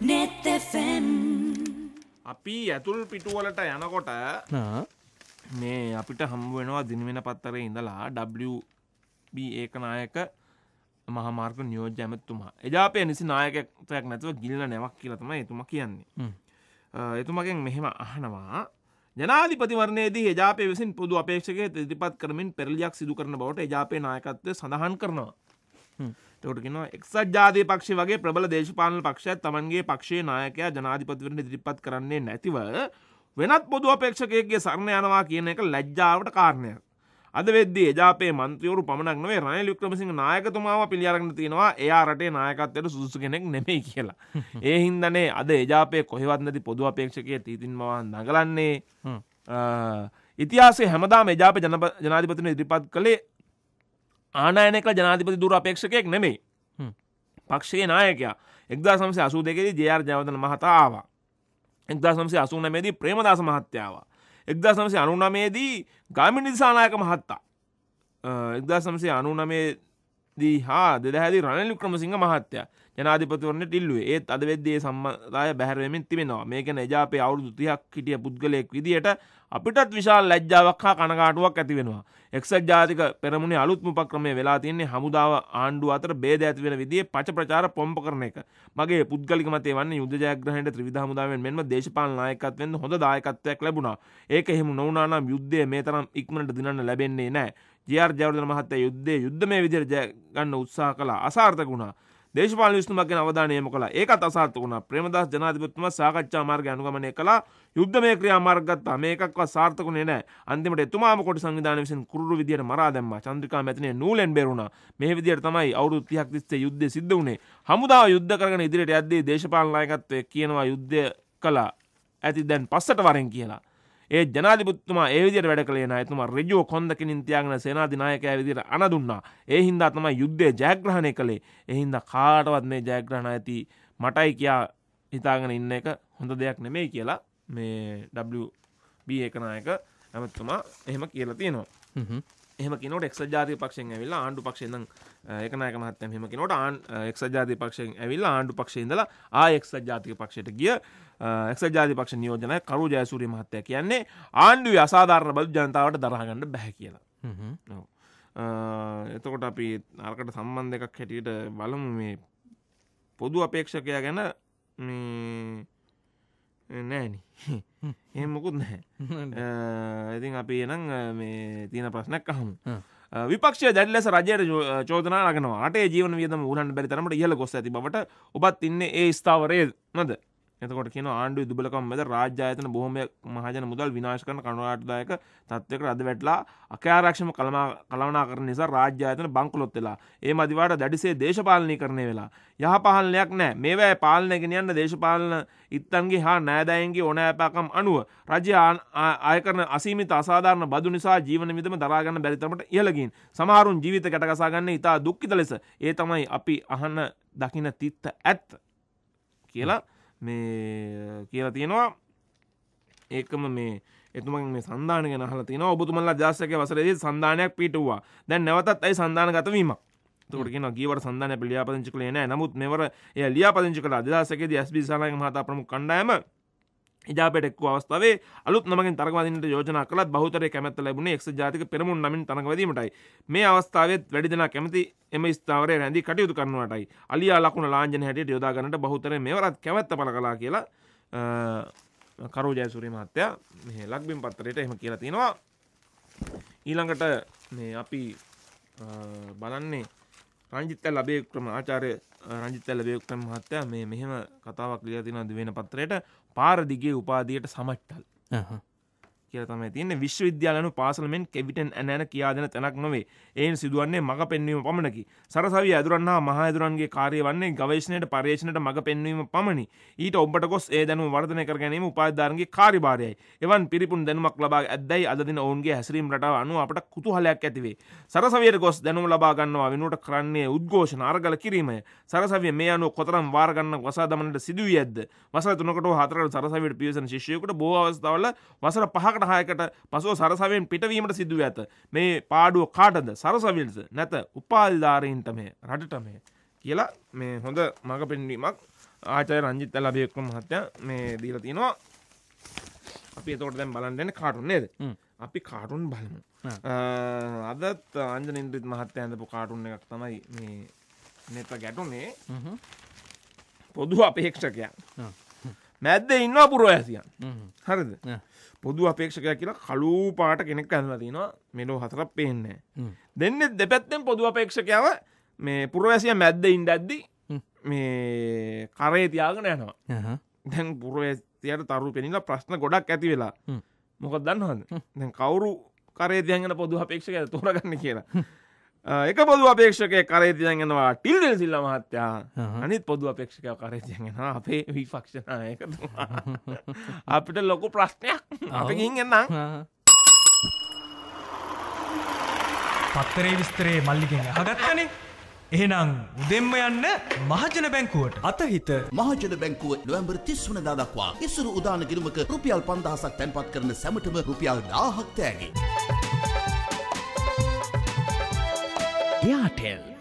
නෙත්තෆම් අපි ඇතුල් පිටුවලට යනකොට මේ අපිට හම්බ වෙනවා දිනවෙන පත්තරේ ඉඳලා WB ඒකනායක මහමාර්ග නියෝජ්‍ය ඇමතුමා එජාපය නිසි නායකතයක් නැතුව ගිල්ල නැවක් කියලා තමයි එතුමා කියන්නේ. එතුමගෙන් මෙහෙම අහනවා ජනාධිපතිවරණයේදී එජාපය විසින් පොදු අපේක්ෂකය ඉදිරිපත් කරමින් පෙරලියක් සිදු කරන බවට එජාපේ නායකත්වය සඳහන් කරනවා. තකට කියෙනවා එක්සත් ජාතිය පක්ෂ වගේ ප්‍රබල දේශපාලන පක්ෂයක් තමන්ගේ පක්ෂේ නායකයා ජනාධිපතිවරට දිරිපත් කරන්නේ නැතිව වෙනත් පොදු අපේක්ෂකයගේ සරණ යනවා කියන එක ලැජ්ජාවට කාරණයක්. අද වෙද්දී එජාපේ මන්ත්‍රියවරු පමණක් නොවේ රනිල් වික්‍රමසිංහ නායකතුමාව පිළිඅරගෙන තියෙනවා එයා රටේ නායකත්වයට සුදුසු කෙනෙක් නෙමෙයි කියලා. ඒ හින්දානේ අද එජාපේ කොහෙවත් නැති පොදු අපේක්ෂකයේ තීතින් මවා නගලන්නේ ඉතිහාසේ හැමදාම එජාප ජනාධිපතින ඉදිරිපත් කළේ ආනායන කළ ජනාධිපති දුර අපේක්ෂකයෙක් නෙමෙයි පක්ෂයේ නායකයා එක්දා සමසය අසූ දෙකෙදී ජයාර් ජයවතන මහතාවා එක්දා සමසය අසුනමේදී ප්‍රේමදාස මහත්‍යාව එක්දා සමසය අනුනමේදී ගාමිණ නිසානායක මහත්තා එක්දා සමසය අනුනමේදී හා දෙදැහැදි රණලි ක්‍රමසිංහ මහත්තය ජනාධිපතිවරණ ටිල්ලුවේ ඒත් අද වෙද්දේ සම්මදාය බැහැරවමින් තිබෙනවා මේකන එජාපේ අවුරුදු තියක් හිටිය පුද්ගලයෙක් විදිහට අපිටත් විශාල ලැජ්ජාවක් හා කනකාටුවක් ඇති වෙනවා. එක්සත් ජාතික පෙරමුණේ අලුත්ම උපක්‍රමය වෙලා තියෙන්නේ හමුදාව ආණ්ඩුව අතර බේද ඇති වෙන විදිහේ පච ප්‍රචාර පොම්ප කරන එක. මගේ පුද්ගලික මතය වන්නේ යුද්ධ ජයග්‍රහණයට ත්‍රිවිධ හමුදාවෙන් මෙන්ම දේශපාලන නායකත්වයෙන් හොඳ දායකත්වයක් ලැබුණා. ඒක එහෙම නොවුණා නම් යුද්ධය මේ තරම් ඉක්මනට දිනන්න ලැබෙන්නේ නැහැ. ජී.ආර්. ජයවර්ධන මහත්තයා යුද්ධයේ යුද්ධමය විදිහට ජය ගන්න උත්සාහ කළා. අසාර්ථක වුණා. දේශපාලන විසඳුමක් ගැන අවධානය යොමු කළා. ඒකත් අසාර්ථක වුණා. ප්‍රේමදාස ජනාධිපතිතුමා සාකච්ඡා මාර්ගය අනුගමනය කළා. යුද්ධමය ක්‍රියාමාර්ග ගත්තා. මේකක්වත් සාර්ථකුනේ නැහැ. අන්තිමට එතුමාම කොට සංවිධානය විසින් කුරුළු විදියට මරා දැම්මා. චන්ද්‍රිකා මැතිණිය නූලෙන් බේරුණා. මේ විදියට තමයි අවුරුදු 30ක් තිස්සේ යුද්ධය සිද්ධ වුණේ. හමුදාව යුද්ධ කරගෙන ඉදිරියට යද්දී දේශපාලන නායකත්වය කියනවා යුද්ධය කළා. ඇති දැන් පස්සට වරෙන් කියලා. ඒ ජනාධිපතිතුමා ඒ විදිහට වැඩ කළේ නැහැ. එතුමා ඍජුව කොන්දකින් තියාගෙන සේනාධිනායකයා විදිහට අනදුන්නා. ඒ හින්දා තමයි යුද්ධය ජයග්‍රහණය කළේ. ඒ හින්දා කාටවත් මේ ජයග්‍රහණ ඇති මටයි කියා හිතාගෙන ඉන්න එක හොඳ දෙයක් නෙමෙයි කියලා මේ WB එකනායක ඇමතුමා එහෙම කියලා තියෙනවා. හ්ම් හ්ම් එහම කිනට එක් ජාති පක්ෂෙන් ඇවිල්ලා ආණ්ඩු පක්ෂයෙන් එකනායක මහත්තයම් හෙම කිනට ආන් එක් ජාති පක්ෂයෙන් ඇවිල්ලා ආණ්ඩු පක්ෂයෙන්දලා ආයෙක් ජාතික පක්ෂයට ගිය එක් ජාති පක්ෂ නියෝජනය කරු ජයසූරිය මහත්තය කියන්නේ ආණ්ඩු අසාධාරණ බල ජනතාවට දරහගන්න බැහැ කියලා එතකොට අපි අරකට සම්බන්ධ එකක් හැටියට බලමු මේ පොදු අපේක්ෂකය ගැන මේ Eh, නෑන එ මොකුත් නැහැ eh, ඉතින් අපි එනම් eh, මේ තියෙන ප්‍රශ්නැක් අහමු විපක්ෂ දැල්ලෙස රජයට චෝදනා ලගනවා අටේ ජීවන වියදම උලන් බැරි තරමට ඉහළ ගොස් ඇති බවට ඔබත් ඉන්නේ ඒ ස්ථාවරයේ නද එතකොට කියන ආණ්ඩුව දුබලකම් මැද රාජ්‍ය ආයතන බොහොමයක් මහජන මුදල් විනාශ කරන කනරාටදායක තත්ත්වයකට අද වැටලා අකයාරක්ෂම කළමනාකරන නිසා රාජ්‍ය ආයතන බංකොලොත් වෙලා. ඒ මදිවාට දැඩිසේ දේශපාලනීකරණය වෙලා. යහපහලනයක් නැහැ. මේවැයි පාලනය ගෙනියන්න දේශපාලන ඉත්තන්ගේ හා නෑදෑයන්ගේ ඕනෑපෑකම් අනුව රජය ආයකරන අසීමිත අසාධාරණ බදු නිසා ජීවන විදම දරාගන්න බැරි තරමට ඉහළ ගින්. සමහරුන් ජීවිත ගැටගසා ගන්න ඉතා දුක්ඛිත ලෙස. ඒ තමයි අපි අහන දකින තිත්ත ඇත්ත. කියලා මේ කියලා තියෙනවා ඒකම මේ එතුමන් මේ සන්ධාන ගැන අහලා තිනවා ඔබතුමන්ලා ජාසකයේ වසරේදී සන්ධානයක් පිටුවා දැන් නැවතත් ඒ සන්ධානගත වීමක් එතකොට කියනවා ගියවර සන්ධානය පිළියාපදිංචි කළේ නැහැ නමුත් මෙවර එය ලියාපදිංචි කළා 2001 දී SB සානායක මහතා ප්‍රමුඛ කණ්ඩායම ජාපෙටෙක්ව අවස්ථාවේ අලුත් නමගින් තරගවදින්නට යෝජනා කළත් බහුතරය කැමැත්ත ලැබුණේ එක්ස ජාතික පෙරමුණ නමින් තරගවදීමටයි. මේ අවස්ථාවෙත් වැඩි දෙනා කැමති එම ස්ථාවරය රැඳී කටයුතු කරනවටයි. අලියා ලකුණ ලාංඡන හැටියට යොදා ගන්නට බහුතරය මෙවරත් කැමැත්ත පළ කළා කියලා කරෝ ජයසූරිය මහත්තයා මේ ලක්බිම් පත්‍රයට එහෙම කියලා තියෙනවා. ඊළඟට මේ අපි බලන්නේ රංජිත් ලැබේ ක්‍රම ආචාර්ය රජිත් ඇලබේක්ටම් මහත්තයා මේ මෙහෙම කතාවක් ලිය තින දිවෙන පත්‍රයට පාරදිගේ උපාදියට සමට්ටල් කිය තමයි තියන්නේ විශ්වවිද්‍යාලනු පාසලමෙන් කෙවිටෙන් ඇනෑන කියාදන තැනක් නොවේ එයින් සිදුවන්නේ මඟ පෙන්වීම පමණකි සරසවි ඇදුරන්නා මහදුරන්ගේ කාරය වන්නේ ගවේශණයට පර්ේෂණයට මඟ පෙන්වීම පමණි ඊට ඔබට ගොස් ඒ දැනු වර්ධනය කර ගැනීම උපාධාරන්ගේ කාරිභාරයයි එවන් පිරිපුන් දැනුමක් ලබා ඇදයි අදදින ඔවුන්ගේ හැසිරීම් රටාව අනුව අපට කුතුහලයක් ඇතිවේ සරසවියට ගොස් දැනුම ලබාගන්නවා වෙනුවට කරන්නේ උද්ඝෝෂණ අරගල කිරීමය සරසවිය මේ අනුව කොතරම් වාරගන්න වසා දමනට සිදුවී ඇද්ද වසර තුනකට හතරට සරසවියට පියසන ශිෂ්‍යයකට බෝ අවස්ථාවල වසර පහකට දහකට හයකට පසුව සරසවෙන් පිටවීමට සිදුව ඇත මේ පාඩුව කාටද සරසවිල්ස නැත උපාධධාරයන්ට මේ රටට මේ කියලා මේ හොඳ මඟ පෙන්වීමක් ආචය රංජිත ලබයෙක්කු මහත්තය මේ දීල තියෙනවා අපි තෝට දැම් බලන්ටන කාටුන් නේද අපි කාටුන් බලමු අදත් අන්ජ ඉන්ද්‍රිත් මහත්තය ඇඳපු කාටුන් එකක් තමයි මේ නෙත ගැටුනේ පොදු අපේක්ෂකයන් මැද්ද ඉන්න පුර ඇසියන් හරිද පොදු අපේක්ෂකයක් කියලා කලූ පාට කෙනෙක් ඇඳලා තිනවා මෙලෝ හතරක් පේන්නේ දෙන්න දෙපැත්තෙන් පොදු අපේක්ෂකයාව මේ පුරවැසිය මැද්ද ඉන්ඩද්දි මේ කරේ තියාගෙන යනවා දැන් පුරවැසියට තරු පෙනිල ප්‍රශ්න ගොඩක් ඇති වෙලා මොකක් දන්නවද දැන් කවුරු කරේ තියගෙන පොදු අපේක්ෂක තෝරගන්න කියලා එක පොදු අපේක්ෂක කරේතියන් එනවා ටිල්ඩෙල් සිල්ල මහත්තයා අනිත් පොදු අපේක්ෂක කරේතියන් එනවා අපේ විපක්ෂණයක අපිට ලොකු ප්‍රශ්නයක් අපකින් එන්නම් පත්තරේ විස්තරේ මල්ලිගෙන් අහගත්තනේ එහෙනම් උදෙම්ම යන්න මහජන බැංකුවට අතහිත මහජන බැංකුව නොවැම්බර් 30 වෙනිදා දක්වා ඉසුරු උදාන ගිණුමක රුපියල් 5000ක් තැන්පත් කරන සැමටම රුපියල් 1000ක් තෑගි. Airtel.